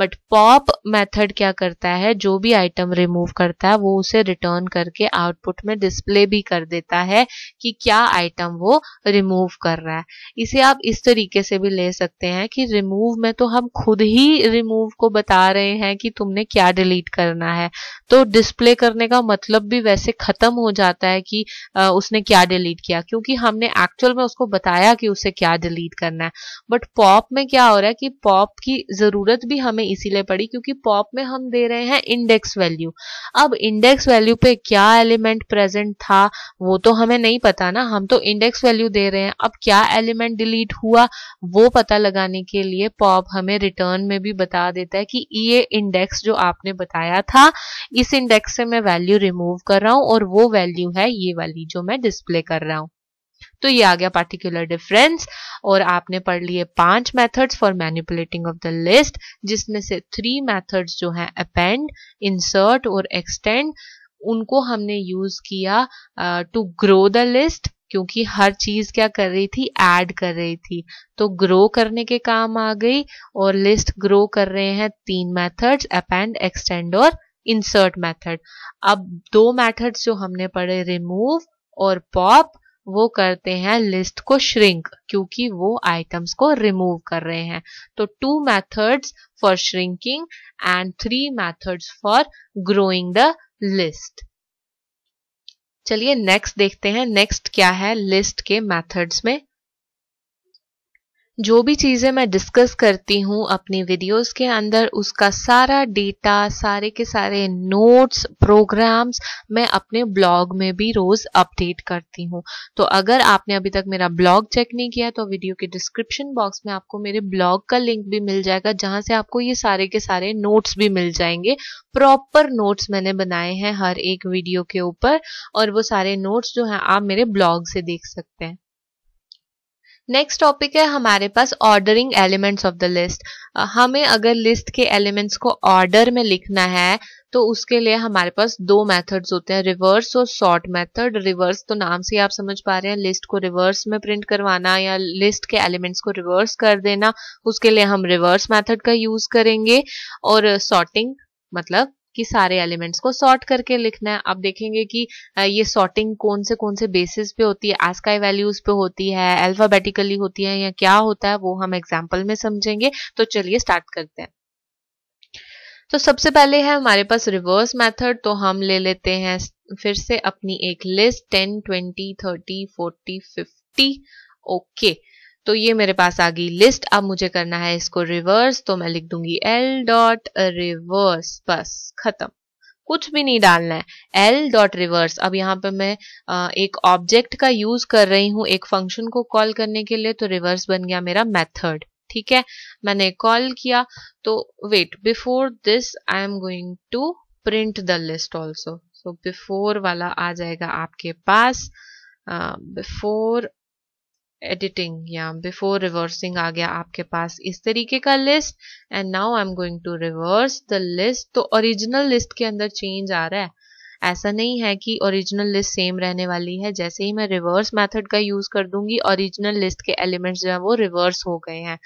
बट पॉप मेथड क्या करता है जो भी आइटम रिमूव करता है वो उसे रिटर्न करके आउटपुट में डिस्प्ले भी कर देता है कि क्या आइटम वो रिमूव कर रहा है इसे आप इस तरीके से भी ले सकते हैं कि रिमूव में तो हम खुद ही रिमूव को बता रहे हैं कि तुमने क्या डिलीट करना है तो डिस्प्ले करने का मतलब भी वैसे खत्म हो जाता है कि उसने क्या डिलीट किया क्योंकि हमने एक्चुअल में उसको बताया कि उसे क्या डिलीट करना है बट पॉप में क्या हो रहा है कि पॉप की जरूरत भी हमें इसीलिए पड़ी क्योंकि पॉप में हम दे रहे हैं इंडेक्स वैल्यू अब इंडेक्स वैल्यू पे क्या एलिमेंट प्रेजेंट था वो तो हमें नहीं पता ना हम तो इंडेक्स वैल्यू दे रहे हैं अब क्या एलिमेंट डिलीट हुआ वो पता लगाने के लिए पॉप हमें रिटर्न में भी बता देता है कि ये इंडेक्स जो आपने बताया था इस इंडेक्स से मैं वैल्यू रिमूव कर रहा हूँ और वो वैल्यू है ये वाली जो मैं डिस्प्ले कर रहा हूँ तो ये आ गया पार्टिकुलर डिफरेंस और आपने पढ़ लिए पांच methods for manipulating of the list जिसमें से थ्री मेथड्स जो हैं अपेंड इंसर्ट और एक्सटेंड उनको हमने यूज किया टू ग्रो द लिस्ट क्योंकि हर चीज क्या कर रही थी ऐड कर रही थी तो ग्रो करने के काम आ गई और लिस्ट ग्रो कर रहे हैं तीन मेथड्स अपेंड एक्सटेंड और इंसर्ट मेथड अब दो मेथड्स जो हमने पढ़े रिमूव और पॉप वो करते हैं लिस्ट को श्रिंक क्योंकि वो आइटम्स को रिमूव कर रहे हैं तो two methods for shrinking and three methods for growing the list चलिए नेक्स्ट देखते हैं नेक्स्ट क्या है लिस्ट के मैथड्स में जो भी चीज़ें मैं डिस्कस करती हूँ अपनी वीडियोस के अंदर उसका सारा डेटा सारे के सारे नोट्स प्रोग्राम्स मैं अपने ब्लॉग में भी रोज़ अपडेट करती हूँ तो अगर आपने अभी तक मेरा ब्लॉग चेक नहीं किया तो वीडियो के डिस्क्रिप्शन बॉक्स में आपको मेरे ब्लॉग का लिंक भी मिल जाएगा जहाँ से आपको ये सारे के सारे नोट्स भी मिल जाएंगे प्रॉपर नोट्स मैंने बनाए हैं हर एक वीडियो के ऊपर और वो सारे नोट्स जो हैं आप मेरे ब्लॉग से देख सकते हैं नेक्स्ट टॉपिक है हमारे पास ordering elements of the list हमें अगर लिस्ट के एलिमेंट्स को ऑर्डर में लिखना है तो उसके लिए हमारे पास दो मेथड्स होते हैं रिवर्स और शॉर्ट मेथड रिवर्स तो नाम से आप समझ पा रहे हैं लिस्ट को रिवर्स में प्रिंट करवाना या लिस्ट के एलिमेंट्स को रिवर्स कर देना उसके लिए हम रिवर्स मेथड का यूज करेंगे और सॉर्टिंग मतलब कि सारे एलिमेंट्स को सॉर्ट करके लिखना है आप देखेंगे कि ये सॉर्टिंग कौन से कौन से बेसिस पे होती है एस्काई वैल्यूज पे होती है अल्फाबेटिकली होती है या क्या होता है वो हम एग्जाम्पल में समझेंगे तो चलिए स्टार्ट करते हैं तो सबसे पहले है हमारे पास रिवर्स मेथड तो हम ले लेते हैं फिर से अपनी एक list ten twenty thirty forty fifty okay okay. तो ये मेरे पास आ गई लिस्ट अब मुझे करना है इसको रिवर्स तो मैं लिख दूंगी एल डॉट रिवर्स बस खत्म कुछ भी नहीं डालना है एल डॉट रिवर्स अब यहाँ पे मैं एक ऑब्जेक्ट का यूज कर रही हूँ एक फंक्शन को कॉल करने के लिए तो रिवर्स बन गया मेरा मेथड ठीक है मैंने कॉल किया तो wait before this I am going to print the list also so before वाला आ जाएगा आपके पास बिफोर एडिटिंग या बिफोर रिवर्सिंग आ गया आपके पास इस तरीके का list and now I am going to reverse the list तो ओरिजिनल लिस्ट के अंदर चेंज आ रहा है ऐसा नहीं है कि ओरिजिनल लिस्ट सेम रहने वाली है जैसे ही मैं रिवर्स मेथड का यूज कर दूंगी ओरिजिनल लिस्ट के एलिमेंट्स जो है वो रिवर्स हो गए हैं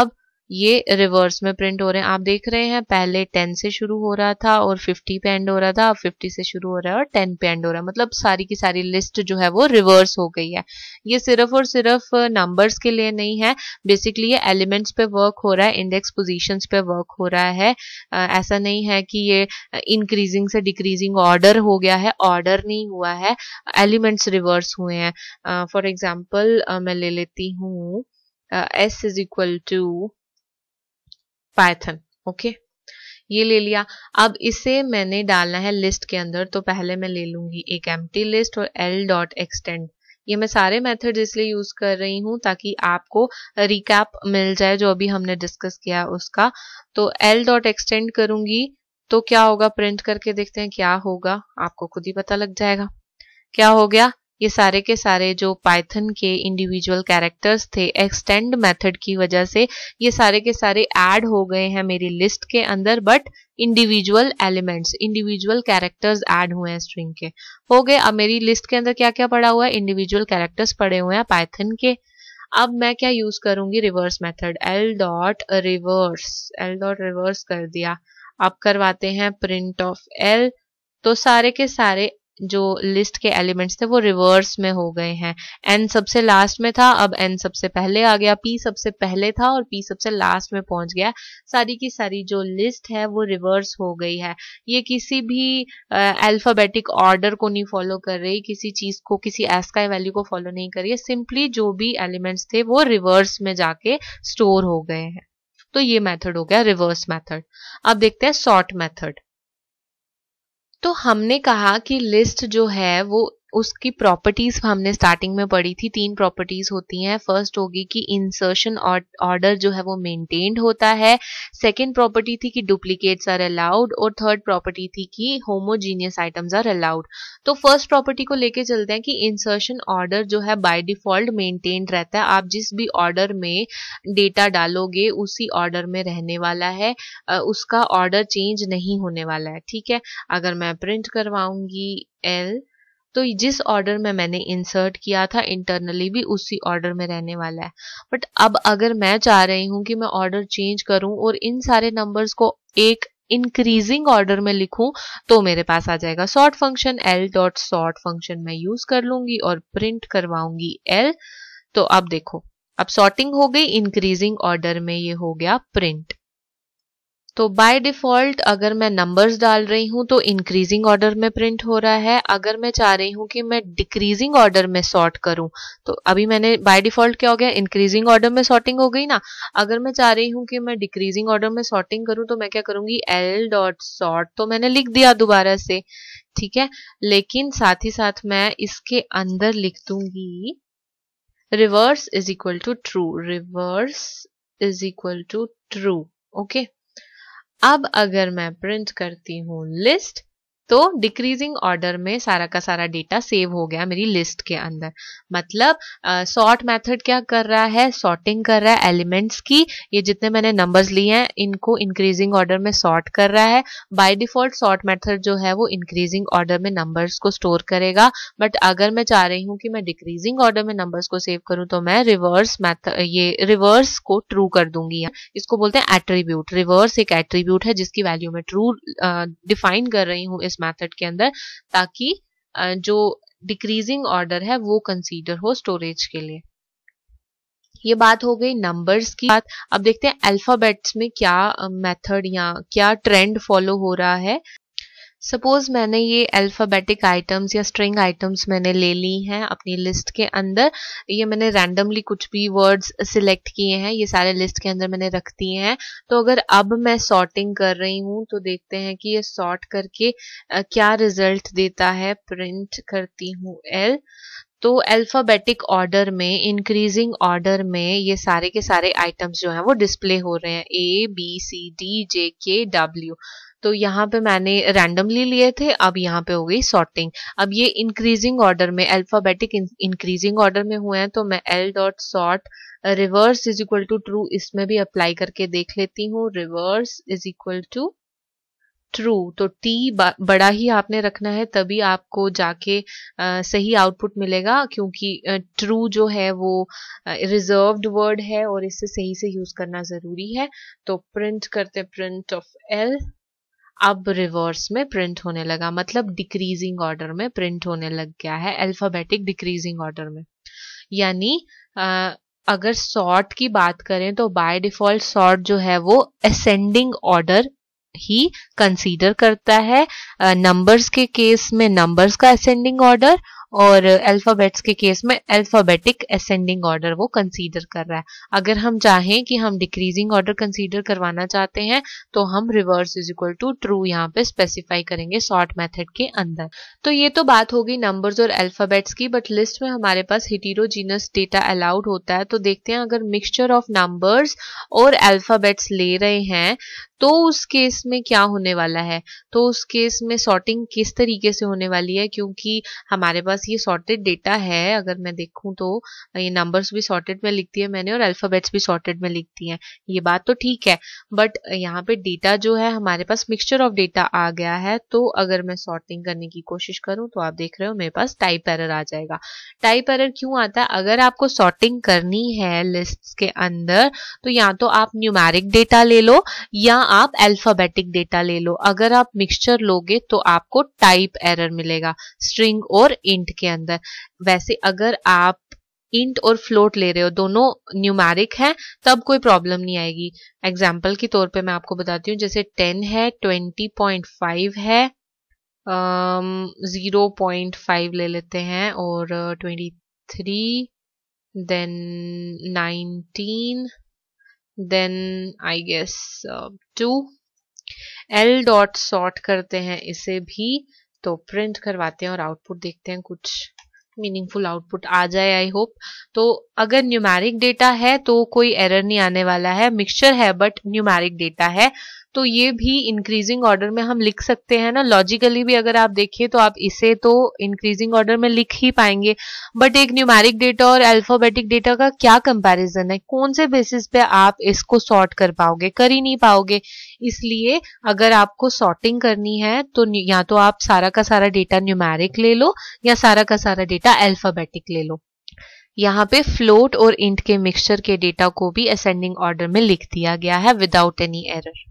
अब ये रिवर्स में प्रिंट हो रहे हैं आप देख रहे हैं पहले टेन से शुरू हो रहा था और फिफ्टी पे एंड हो रहा था अब फिफ्टी से शुरू हो रहा है और टेन पे एंड हो रहा है मतलब सारी की सारी लिस्ट जो है वो रिवर्स हो गई है ये सिर्फ और सिर्फ नंबर्स के लिए नहीं है बेसिकली ये एलिमेंट्स पे वर्क हो रहा है इंडेक्स पोजिशन पे वर्क हो रहा है आ, ऐसा नहीं है कि ये इंक्रीजिंग से डिक्रीजिंग ऑर्डर हो गया है ऑर्डर नहीं हुआ है एलिमेंट्स रिवर्स हुए हैं फॉर एग्जाम्पल मैं ले लेती हूँ S is equal to Python okay ये ले लिया अब इसे मैंने डालना है लिस्ट के अंदर तो पहले मैं ले लूंगी एक एम लिस्ट और एल डॉट एक्सटेंड ये मैं सारे मेथड इसलिए यूज कर रही हूं ताकि आपको रिकैप मिल जाए जो अभी हमने डिस्कस किया उसका तो एल डॉट एक्सटेंड करूंगी तो क्या होगा प्रिंट करके देखते हैं क्या होगा आपको खुद ही पता लग जाएगा क्या हो गया ये सारे के सारे जो पाइथन के इंडिविजुअल कैरेक्टर्स थे एक्सटेंड मेथड की वजह से ये सारे के सारे ऐड हो गए हैं मेरी लिस्ट के अंदर but individual elements individual characters add हुए हैं स्ट्रिंग के हो गए अब मेरी लिस्ट के अंदर क्या क्या पड़ा हुआ है इंडिविजुअल कैरेक्टर्स पड़े हुए हैं पाइथन के अब मैं क्या यूज करूंगी reverse method L dot reverse L dot reverse कर दिया अब करवाते हैं प्रिंट ऑफ एल तो सारे के सारे जो लिस्ट के एलिमेंट्स थे वो रिवर्स में हो गए हैं एन सबसे लास्ट में था अब एन सबसे पहले आ गया पी सबसे पहले था और पी सबसे लास्ट में पहुंच गया सारी की सारी जो लिस्ट है वो रिवर्स हो गई है ये किसी भी अल्फाबेटिक ऑर्डर को नहीं फॉलो कर रही किसी चीज को किसी एस्का वैल्यू को फॉलो नहीं कर रही है सिंपली जो भी एलिमेंट्स थे वो रिवर्स में जाके स्टोर हो गए हैं तो ये मेथड हो गया रिवर्स मेथड अब देखते हैं सॉर्ट मेथड तो हमने कहा कि लिस्ट जो है वो उसकी प्रॉपर्टीज हमने स्टार्टिंग में पढ़ी थी तीन प्रॉपर्टीज होती हैं फर्स्ट होगी कि इंसर्शन ऑर्डर जो है वो मेंटेन्ड होता है सेकंड प्रॉपर्टी थी कि डुप्लीकेट्स आर अलाउड और थर्ड प्रॉपर्टी थी कि होमोजीनियस आइटम्स आर अलाउड तो फर्स्ट प्रॉपर्टी को लेके चलते हैं कि इंसर्शन ऑर्डर जो है बाय डिफॉल्ट मेंटेन्ड रहता है आप जिस भी ऑर्डर में डेटा डालोगे उसी ऑर्डर में रहने वाला है उसका ऑर्डर चेंज नहीं होने वाला है ठीक है अगर मैं प्रिंट करवाऊंगी एल तो जिस ऑर्डर में मैंने इंसर्ट किया था इंटरनली भी उसी ऑर्डर में रहने वाला है बट अब अगर मैं चाह रही हूँ कि मैं ऑर्डर चेंज करूँ और इन सारे नंबर्स को एक इंक्रीजिंग ऑर्डर में लिखूं तो मेरे पास आ जाएगा sort function L dot sort function मैं यूज कर लूंगी और प्रिंट करवाऊंगी एल तो अब देखो अब सॉर्टिंग हो गई इंक्रीजिंग ऑर्डर में ये हो गया प्रिंट तो बाय डिफ़ॉल्ट अगर मैं नंबर्स डाल रही हूं तो इंक्रीजिंग ऑर्डर में प्रिंट हो रहा है अगर मैं चाह रही हूं कि मैं डिक्रीजिंग ऑर्डर में सॉर्ट करूं तो अभी मैंने बाय डिफ़ॉल्ट क्या हो गया इंक्रीजिंग ऑर्डर में सॉर्टिंग हो गई ना अगर मैं चाह रही हूँ कि मैं डिक्रीजिंग ऑर्डर में सॉर्टिंग करूं तो मैं क्या करूंगी एल डॉट सॉर्ट तो मैंने लिख दिया दोबारा से ठीक है लेकिन साथ ही साथ मैं इसके अंदर लिख दूंगी reverse is equal to true reverse is equal to true okay अब अगर मैं प्रिंट करती हूँ लिस्ट तो डिक्रीजिंग ऑर्डर में सारा का सारा डेटा सेव हो गया मेरी लिस्ट के अंदर मतलब सॉर्ट uh, मेथड क्या कर रहा है सॉर्टिंग कर रहा है एलिमेंट्स की ये जितने मैंने नंबर्स लिए हैं इनको इंक्रीजिंग ऑर्डर में सॉर्ट कर रहा है बाय डिफॉल्ट सॉर्ट मेथड जो है वो इंक्रीजिंग ऑर्डर में नंबर्स को स्टोर करेगा बट अगर मैं चाह रही हूँ कि मैं डिक्रीजिंग ऑर्डर में नंबर्स को सेव करूँ तो मैं रिवर्स मैथड ये रिवर्स को ट्रू कर दूंगी इसको बोलते हैं एट्रीब्यूट रिवर्स एक एट्रीब्यूट है जिसकी वैल्यू मैं ट्रू डिफाइन uh, कर रही हूँ इस मैथड के अंदर ताकि जो डिक्रीजिंग ऑर्डर है वो कंसीडर हो स्टोरेज के लिए ये बात हो गई नंबर्स की बात अब देखते हैं अल्फाबेट्स में क्या मेथड या क्या ट्रेंड फॉलो हो रहा है सपोज मैंने ये अल्फ़ाबेटिक आइटम्स या स्ट्रिंग आइटम्स मैंने ले ली हैं अपनी लिस्ट के अंदर ये मैंने रैंडमली कुछ भी वर्ड्स सिलेक्ट किए हैं ये सारे लिस्ट के अंदर मैंने रख दिए हैं तो अगर अब मैं सॉर्टिंग कर रही हूँ तो देखते हैं कि ये सॉर्ट करके आ, क्या रिजल्ट देता है प्रिंट करती हूँ एल तो अल्फ़ाबेटिक ऑर्डर में इंक्रीजिंग ऑर्डर में ये सारे के सारे आइटम्स जो हैं वो डिस्प्ले हो रहे हैं A B C D J के डब्ल्यू तो यहाँ पे मैंने रैंडमली लिए थे अब यहाँ पे हो गई सॉर्टिंग अब ये इंक्रीजिंग ऑर्डर में अल्फाबेटिक इंक्रीजिंग ऑर्डर में हुए हैं तो मैं L dot sort reverse is equal to true इसमें भी अप्लाई करके देख लेती हूँ reverse is equal to true तो टी बड़ा ही आपने रखना है तभी आपको जाके आ, uh, सही आउटपुट मिलेगा क्योंकि ट्रू uh, जो है वो रिजर्व्ड uh, वर्ड है और इसे सही से यूज करना जरूरी है तो प्रिंट करते प्रिंट ऑफ एल अब रिवर्स में प्रिंट होने लगा मतलब डिक्रीजिंग ऑर्डर में प्रिंट होने लग गया है अल्फाबेटिक डिक्रीजिंग ऑर्डर में यानी अगर सॉर्ट की बात करें तो बाय डिफॉल्ट सॉर्ट जो है वो असेंडिंग ऑर्डर ही कंसीडर करता है नंबर्स के केस में नंबर्स का असेंडिंग ऑर्डर और अल्फ़ाबेट्स के केस में अल्फ़ाबेटिक असेंडिंग ऑर्डर वो कंसीडर कर रहा है अगर हम चाहें कि हम डिक्रीजिंग ऑर्डर कंसीडर करवाना चाहते हैं तो हम reverse is equal to true यहाँ पे स्पेसिफाई करेंगे शॉर्ट मेथड के अंदर तो ये तो बात होगी नंबर्स और अल्फ़ाबेट्स की बट लिस्ट में हमारे पास हिटीरोजीनस डेटा अलाउड होता है तो देखते हैं अगर मिक्सचर ऑफ नंबर्स और अल्फ़ाबेट्स ले रहे हैं तो उस केस में क्या होने वाला है तो उस केस में सॉर्टिंग किस तरीके से होने वाली है क्योंकि हमारे पास पास ये सॉर्टेड डेटा है अगर मैं देखूं तो ये नंबर्स भी सॉर्टेड में लिखती है मैंने और अल्फ़ाबेट्स भी सॉर्टेड में लिखती हैं ये बात तो ठीक है बट यहाँ पे डेटा जो है हमारे पास मिक्सचर ऑफ डेटा आ गया है तो अगर मैं सॉर्टिंग करने की कोशिश करूँ तो आप देख रहे हो मेरे पास टाइप एरर आ जाएगा टाइप एरर क्यों आता है अगर आपको सॉर्टिंग करनी है लिस्ट के अंदर तो या तो आप न्यूमेरिक डेटा ले लो या आप अल्फ़ाबेटिक डेटा ले लो अगर आप मिक्सचर लोगे तो आपको टाइप एरर मिलेगा स्ट्रिंग और इंट इंट के अंदर वैसे अगर आप इंट और फ्लोट ले रहे हो दोनों न्यूमेरिक हैं तब कोई प्रॉब्लम नहीं आएगी एग्जाम्पल के तौर पे मैं आपको बताती हूँ जैसे टेन है ट्वेंटी पॉइंट फाइव है ज़ीरो पॉइंट फाइव ले लेते हैं और twenty three then nineteen then I guess to L dot sort करते हैं इसे भी तो प्रिंट करवाते हैं और आउटपुट देखते हैं कुछ मीनिंगफुल आउटपुट आ जाए आई होप तो अगर न्यूमेरिक डेटा है तो कोई एरर नहीं आने वाला है मिक्सचर है बट न्यूमेरिक डेटा है तो ये भी इंक्रीजिंग ऑर्डर में हम लिख सकते हैं ना लॉजिकली भी अगर आप देखिए तो आप इसे तो इंक्रीजिंग ऑर्डर में लिख ही पाएंगे बट एक न्यूमेरिक डेटा और अल्फाबेटिक डेटा का क्या कंपैरिजन है कौन से बेसिस पे आप इसको सॉर्ट कर पाओगे कर ही नहीं पाओगे इसलिए अगर आपको सॉर्टिंग करनी है तो या तो आप सारा का सारा डेटा न्यूमेरिक ले लो या सारा का सारा डेटा एल्फाबेटिक ले लो यहाँ पे फ्लोट और इंट के मिक्सचर के डेटा को भी असेंडिंग ऑर्डर में लिख दिया गया है विदाउट एनी एरर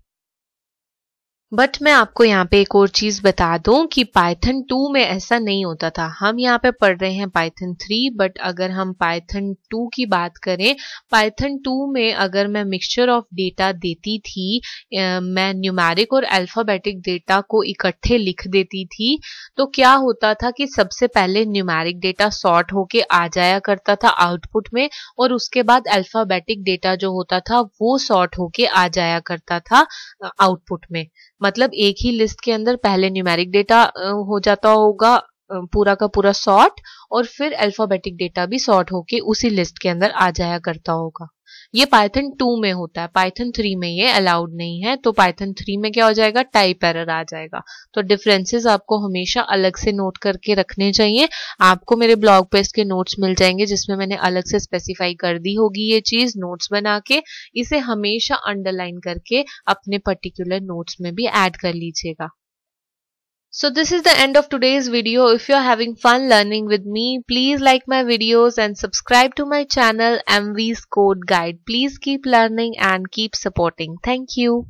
बट मैं आपको यहाँ पे एक और चीज़ बता दू कि पाइथन टू में ऐसा नहीं होता था हम यहाँ पे पढ़ रहे हैं पाइथन थ्री बट अगर हम पाइथन टू की बात करें पाइथन टू में अगर मैं मिक्सचर ऑफ डेटा देती थी मैं न्यूमेरिक और अल्फ़ाबेटिक डेटा को इकट्ठे लिख देती थी तो क्या होता था कि सबसे पहले न्यूमेरिक डेटा सॉर्ट होके आ जाया करता था आउटपुट में और उसके बाद अल्फ़ाबेटिक डेटा जो होता था वो सॉर्ट होके आ जाया करता था आउटपुट में मतलब एक ही लिस्ट के अंदर पहले न्यूमेरिक डेटा हो जाता होगा पूरा का पूरा सॉर्ट और फिर अल्फाबेटिक डेटा भी सॉर्ट होके उसी लिस्ट के अंदर आ जाया करता होगा ये पाइथन टू में होता है पाइथन थ्री में ये अलाउड नहीं है तो पाइथन थ्री में क्या हो जाएगा टाइप एरर आ जाएगा तो डिफरेंसेस आपको हमेशा अलग से नोट करके रखने चाहिए आपको मेरे ब्लॉग पे इसके नोट्स मिल जाएंगे जिसमें मैंने अलग से स्पेसिफाई कर दी होगी ये चीज नोट्स बना के इसे हमेशा अंडरलाइन करके अपने पर्टिकुलर नोट्स में भी एड कर लीजिएगा So this is the end of today's video. If you are having fun learning with me, please like my videos and subscribe to my channel MV's Code Guide. Please keep learning and keep supporting. Thank you.